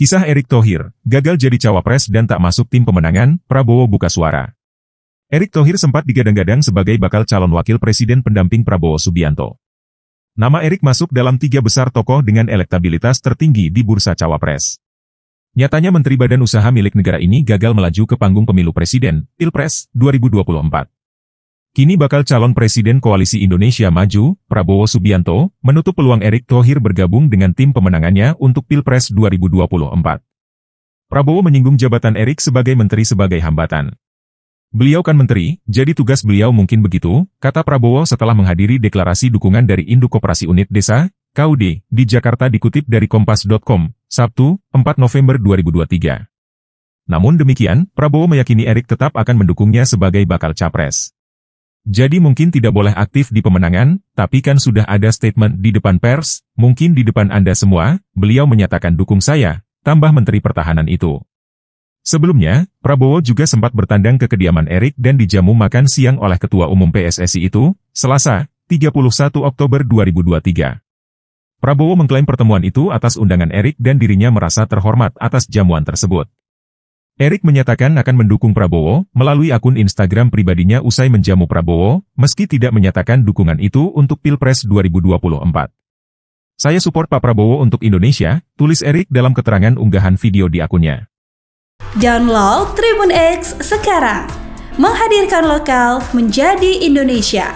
Kisah Erick Thohir, gagal jadi cawapres dan tak masuk tim pemenangan, Prabowo buka suara. Erick Thohir sempat digadang-gadang sebagai bakal calon wakil presiden pendamping Prabowo Subianto. Nama Erick masuk dalam tiga besar tokoh dengan elektabilitas tertinggi di bursa cawapres. Nyatanya Menteri Badan Usaha milik negara ini gagal melaju ke panggung pemilu presiden, Pilpres, 2024. Kini bakal calon Presiden Koalisi Indonesia Maju, Prabowo Subianto, menutup peluang Erick Thohir bergabung dengan tim pemenangannya untuk Pilpres 2024. Prabowo menyinggung jabatan Erick sebagai menteri sebagai hambatan. Beliau kan menteri, jadi tugas beliau mungkin begitu, kata Prabowo setelah menghadiri deklarasi dukungan dari Induk Koperasi Unit Desa, KUD, di Jakarta dikutip dari Kompas.com, Sabtu, 4 November 2023. Namun demikian, Prabowo meyakini Erick tetap akan mendukungnya sebagai bakal capres. Jadi mungkin tidak boleh aktif di pemenangan, tapi kan sudah ada statement di depan pers, mungkin di depan Anda semua, beliau menyatakan dukung saya, tambah Menteri Pertahanan itu. Sebelumnya, Prabowo juga sempat bertandang ke kediaman Erik dan dijamu makan siang oleh Ketua Umum PSSI itu, Selasa, 31 Oktober 2023. Prabowo mengklaim pertemuan itu atas undangan Erik dan dirinya merasa terhormat atas jamuan tersebut. Erik menyatakan akan mendukung Prabowo melalui akun Instagram pribadinya usai menjamu Prabowo, meski tidak menyatakan dukungan itu untuk Pilpres 2024. Saya support Pak Prabowo untuk Indonesia, tulis Erik dalam keterangan unggahan video di akunnya. Download Tribun X sekarang. Menghadirkan lokal menjadi Indonesia.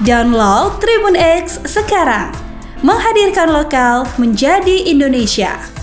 Download Tribun X sekarang. Menghadirkan lokal menjadi Indonesia.